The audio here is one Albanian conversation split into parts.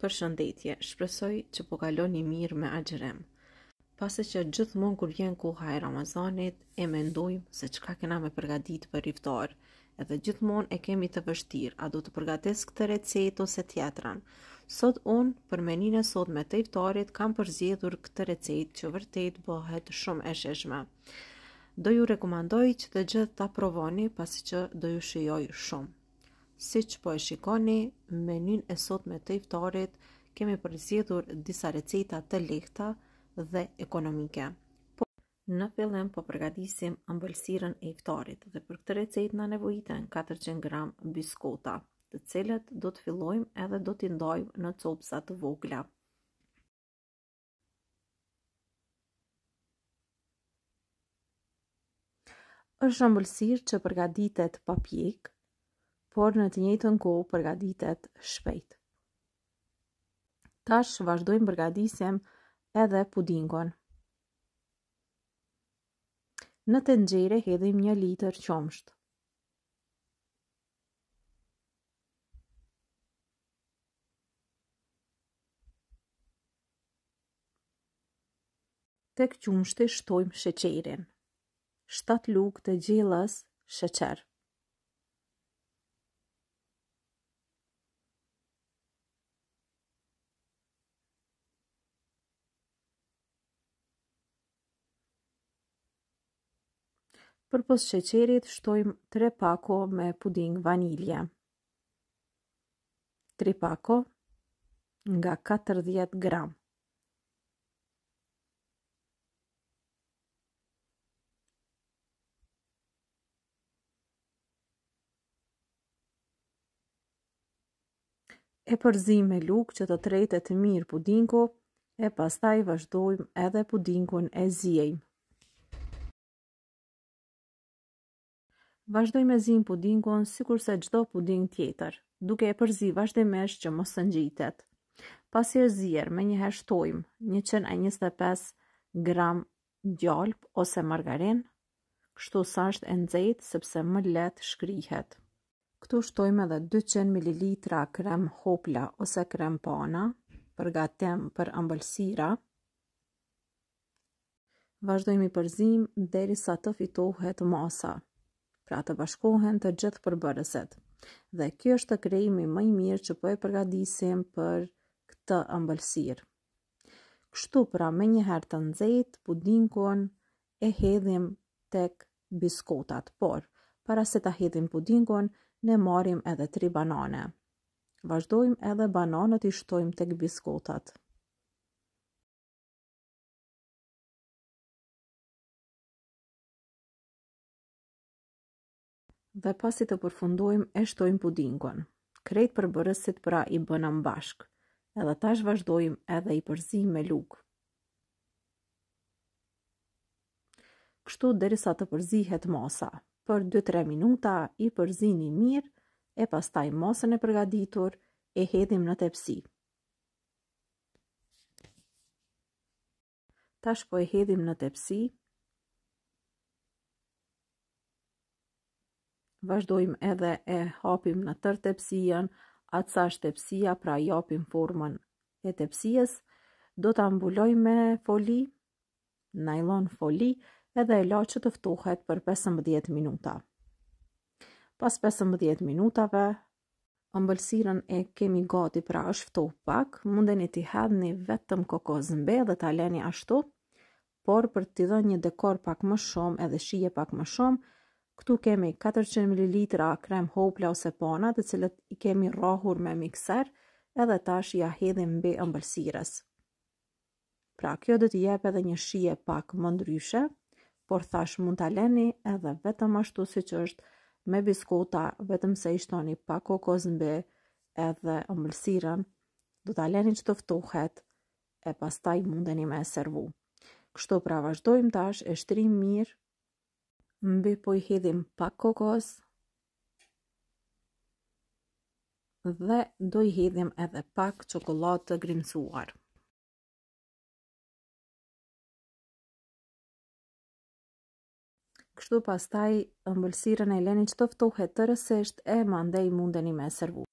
Për shëndetje, shpresoj që po kaloni mirë me agjerem. Pase që gjithmonë kur jenë koha e Ramazanit, e mendojmë se çka kena me përgatit për riftar, edhe gjithmonë e kemi të vështirë, a do të përgatis këtë recetë ose tjetran. Sot unë, për menin e sot me të iftarit, kam përzjedhur këtë recetë që vërtet bëhet shumë e sheshme. Do ju rekomandoj që të gjithë ta provoni, pasi që do ju shijoj shumë. Si që po e shikoni, menyn e sot me të iftarit kemi përzjedhur disa receta të lehta dhe ekonomike. Po, në fillim po përgatisim ambëlsiren e iftarit dhe për këtë recet në nevojiten 400 gram biskota, të cilët do të fillojmë edhe do t'i ndojmë në copsa të vogla. është ambëlsirë që përgatitet pa pjekë, por në të njëjtën kohë përgatitet shpejt. Tash vazhdojmë përgatisjen edhe pudingun. Në tenxhere hedhim 1 litër qumësht. Tek e shtojmë sheqerin. 7 lugë të gjellës sheqerë. për posë qeqerit shtojmë tre pako me puding vanilje. Tri pako nga 40 gram. E përzim me lukë që të trejtet mirë pudingu, e pastaj vazhdojmë edhe pudingun e zjejmë. vazhdoj me zinë pudingon si kurse gjdo puding tjetër, duke e përzi vazhdimesh që mos së njitet. Pas e zirë me një heshtojmë 125 gram gjalp ose margarin, kështu sa është e nxejtë sepse më letë shkrihet. Këtu shtojmë edhe 200 ml krem hopla ose krem pana, përgatem për ambëlsira. Vazhdojmë i përzim deri sa të fitohet masa pra të bashkohen të gjithë përbërësit. Dhe kjo është të krejimi mëj mirë që po e përgadisim për këtë ëmbëlsirë. Kështu pra me një herë të nëzit, pudinkon e hedhim tek biskotat, por para se të hedhim pudinkon, ne marim edhe tri banane. Vazhdojmë edhe bananët i shtojmë tek biskotat. dhe pasi të përfundojmë e shtojmë pudingon. Krejt për bërësit pra i bëna mbashk, edhe tash vazhdojmë edhe i përzim me lukë. Kështu derisa të përzihet masa, për 2-3 minuta i përzini mirë e pastaj masën e përgaditur e hedhim në tepsi. Tash po e hedhim në tepsi Vazhdojmë edhe e hapim në tër tepsijën, atësa është tepsija, pra japim formën e tepsijës. Do të ambulloj me foli, nylon foli, edhe e la që të ftohet për 15 minuta. Pas 15 minutave, ambullësiren e kemi gati pra është fëtohu pak, mundeni t'i hedhni vetëm koko zëmbe dhe t'aleni ashtu, por për t'i dhe një dekor pak më shumë edhe shije pak më shumë, Këtu kemi 400 ml krem hopla ose pana të cilët i kemi rahur me mikser edhe tash ja hedhim mbi ëmbëlsirës. Pra kjo do të jep edhe një shije pak më ndryshe, por thash mund ta lëni edhe vetëm ashtu siç është me biskota, vetëm se i shtoni pak kokos mbi edhe ëmbëlsirën, do ta lëni që të ftohet e pastaj mundeni me servu. Kështu pra vazhdojmë tash e shtrim mirë Mbi po i hidhim pak kokos. Dhe do i hidhim edhe pak çokoladë të grimcuar. Kështu pastaj ëmbëlsirën e leni që ftohet të rresht e mandej mundeni me servu.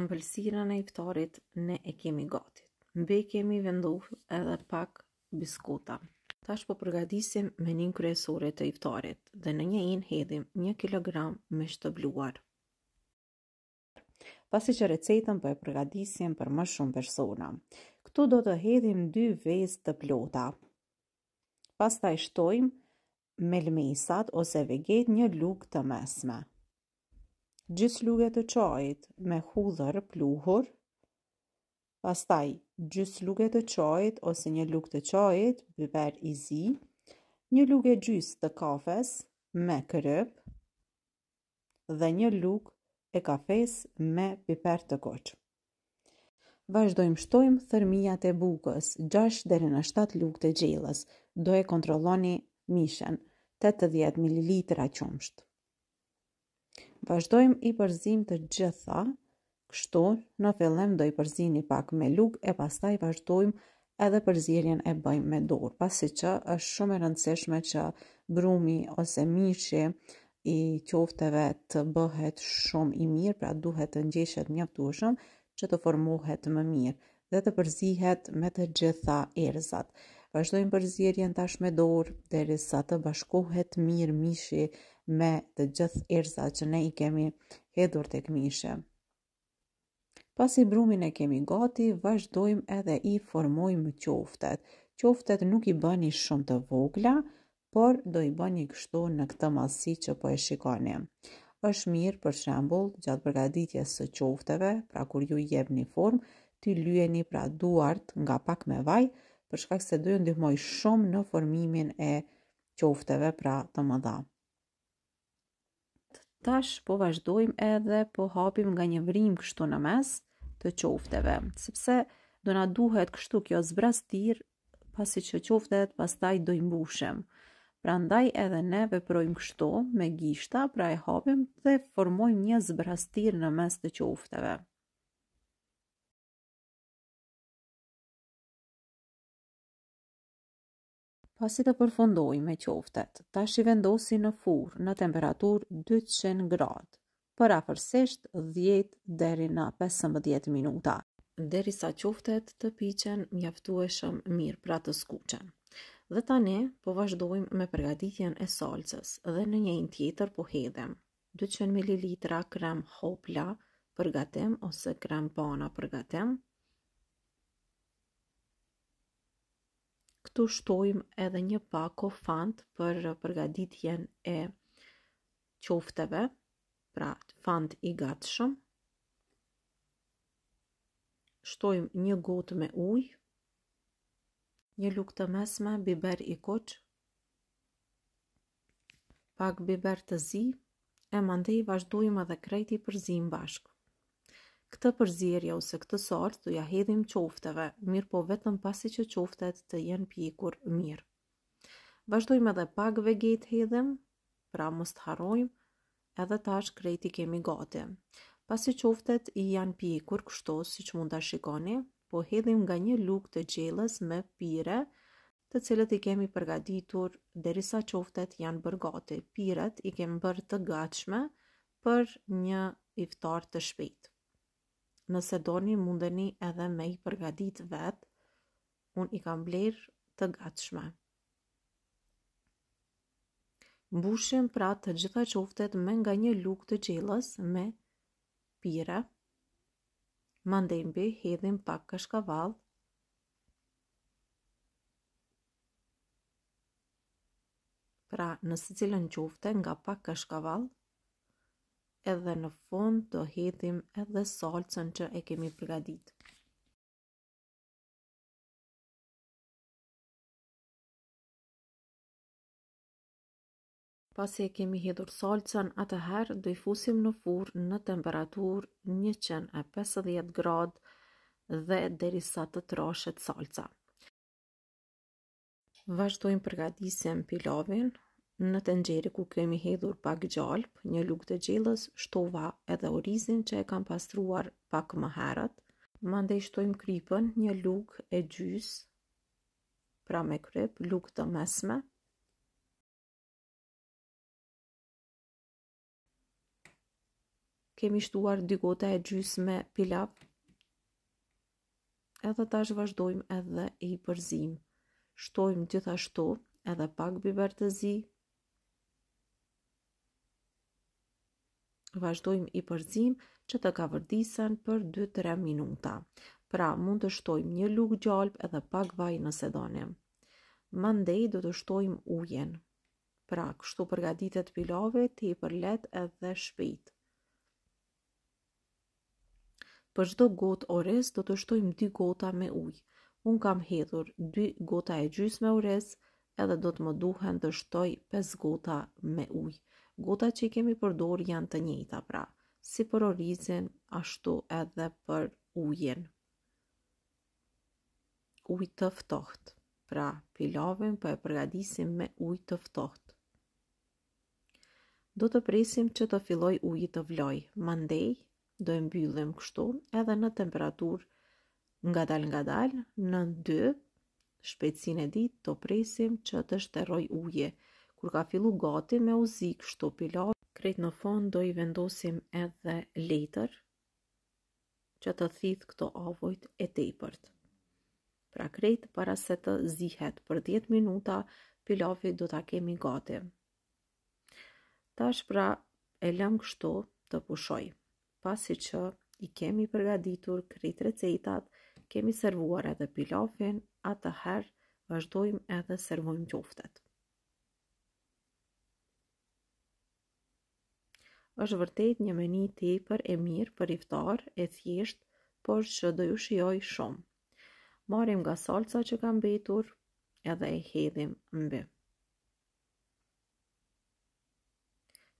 Ëmbëlsirën e iftarit ne e kemi gati. Mbi kemi vendosur edhe pak biskuta. Tash po përgatisim menin kryesore të iftarit dhe në një enë hedhim 1 kg me shtëbluar. Pasi që recetën po e përgatisim për më shumë persona. këtu do të hedhim 2 vezë të plota. Pastaj shtojmë me lmesat ose vegjet një luk të mesme. Gjithë lugë të çajit me hudhër pluhur, pastaj gjys luke të qajit ose një luk të qajit, biber i zi, një luke gjys të kafes me kërëp dhe një luk e kafes me piper të koqë. Vazhdojmë shtojmë thërmijat e bukës, 6 dherë në 7 luk të gjelës, do e kontroloni mishen, 80 ml qumsht. Vazhdojmë i përzim të gjitha, Kështu, në fillim do i përzini pak me lugë e pastaj vazhdojmë edhe përzirjen e bëjmë me dorë, pasi që është shumë e rëndësishme që brumi ose mishi i qofteve të bëhet shumë i mirë, pra duhet të ngjeshet mjaftueshëm që të formohet më mirë dhe të përzihet me të gjitha erëzat. Vazhdojmë përzirjen tash me dorë dhe të bashkohet mirë mishi me të gjithë erëzat që ne i kemi hedur të këmishëm. Pasi brumin e kemi gati, vazhdojmë edhe i formojmë qoftet. Qoftet nuk i bëni shumë të vogla, por do i bëni kështu në këtë masi që po e shikoni. është mirë për shembull gjatë përgatitjes së qofteve, pra kur ju jepni formë, ti lyeni pra duart nga pak me vaj, për shkak se do ndihmoj shumë në formimin e qofteve pra të më dha tash po vazhdojmë edhe po hapim nga një vrim kështu në mes të qofteve, sepse do na duhet kështu kjo zbrastir pasi që qoftet pas taj do imbushem. Pra ndaj edhe ne veprojmë kështu me gishta, pra e hapim dhe formojmë një zbrastir në mes të qofteve. pasi të përfundoi me qoftet, ta shi vendosi në fur në temperatur 200 gradë, për afërsisht 10 deri në 15 minuta, deri sa qoftet të piqen mjaftueshëm mirë pra të skuqen. Dhe tani po vazhdojmë me përgatitjen e salcës dhe në njëjnë tjetër po hedhem 200 ml krem hopla përgatim ose krem pana përgatim. këtu shtojmë edhe një pako fant për përgaditjen e qofteve, pra fant i gatshëm. Shtojmë një gotë me uj, një lukë të mesme, biber i koqë, pak biber të zi, e mandej vazhdojmë edhe krejti për zi në bashkë këtë përzirja ose këtë sort të ja hedhim qofteve, mirë po vetëm pasi që qoftet të jenë pjekur mirë. Vazhdojmë edhe pak veget hedhim, pra mos të harojmë, edhe tash krejti kemi gati. Pasi qoftet i janë pjekur kështo si që mund të shikoni, po hedhim nga një luk të gjeles me pire, të cilët i kemi përgaditur derisa qoftet janë bërgati. Piret i kemi bërë të gatshme për një iftar të shpejtë. Nëse doni mundeni edhe me i përgatit vet, unë i kam blerë të gatshme. Mbushim pra të gjitha qoftet me nga një luk të qelës me pire, mandembi, hedhim pak kashkaval, pra nësë cilën qofte nga pak kashkaval, edhe në fund do hedhim edhe salsën që e kemi përgatitur. Pas e kemi hedhur salsën, atëherë do i fusim në furrë në temperaturë 150 gradë dhe derisa të troshet salca. Vazhdojmë përgatisjen pilavin. Në të nxeri ku kemi hedhur pak gjalp, një luk të gjelës shtova edhe orizin që e kam pastruar pak më herët. Mande shtojmë krypën një luk e gjys, pra me kryp, luk të mesme. Kemi shtuar dy gota e gjys me pilap. Edhe tash vazhdojmë edhe i përzim. Shtojmë gjithashtu edhe pak biber të zi, vazhdojmë i përzim që të ka vërdisen për 2-3 minuta. Pra, mund të shtojmë një lukë gjalp edhe pak vaj në sedone. Mandej, do të shtojmë ujen. Pra, kështu përgatitet pilave, të i përlet edhe shpejt. Për shdo got ores, do të shtojmë 2 gota me uj. Unë kam hedhur 2 gota e gjys me ores, edhe do të më duhen të shtoj 5 gota me ujë. Gota që i kemi përdor janë të njëta pra, si për orizin, ashtu edhe për ujin. Uj të ftoht, pra pilovin për po e përgadisim me uj të ftoht. Do të presim që të filloj ujit të vloj, mandej, do e mbyllim kështu edhe në temperatur nga dal nga dal, në ndyë, shpecine dit, do presim që të shteroj ujit kur ka fillu gati me uzik kështu pilar, krejt në fond do i vendosim edhe letër që të thith këto avojt e tepërt. Pra krejt para se të zihet për 10 minuta, pilafi do të kemi gati. Tash pra e lëmë kështu të pushoj. Pasi që i kemi përgaditur krejt recetat, kemi servuar edhe pilafin, atëherë vazhdojmë edhe servojmë qoftet. është vërtet një meni tepër e mirë për iftar e thjesht, por që do ju shioj shumë. Marim nga salca që kam betur edhe e hedhim mbi.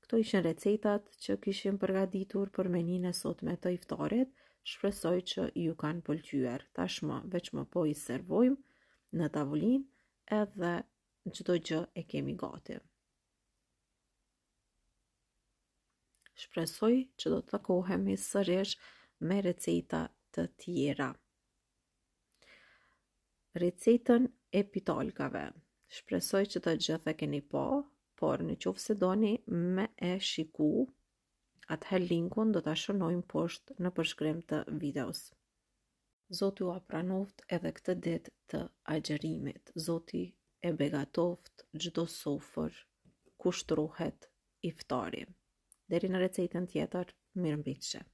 Këto ishën recetat që kishim përgaditur për menin e sot me të iftarit, shpresoj që ju kanë pëlqyer. Tashmë veç më po i servojmë në tavullin edhe çdo gjë e kemi gati. shpresoj që do të takohemi sërish me receta të tjera. Recetën e pitalkave. Shpresoj që të gjithë e keni po, por në qovë se doni me e shiku, atëher linkun do të shënojmë poshtë në përshkrim të videos. Zoti a apranoft edhe këtë ditë të agjerimit. Zoti e begatoft gjdo sofer kushtruhet iftarim. Derina në gan tjetër, mirë šeit.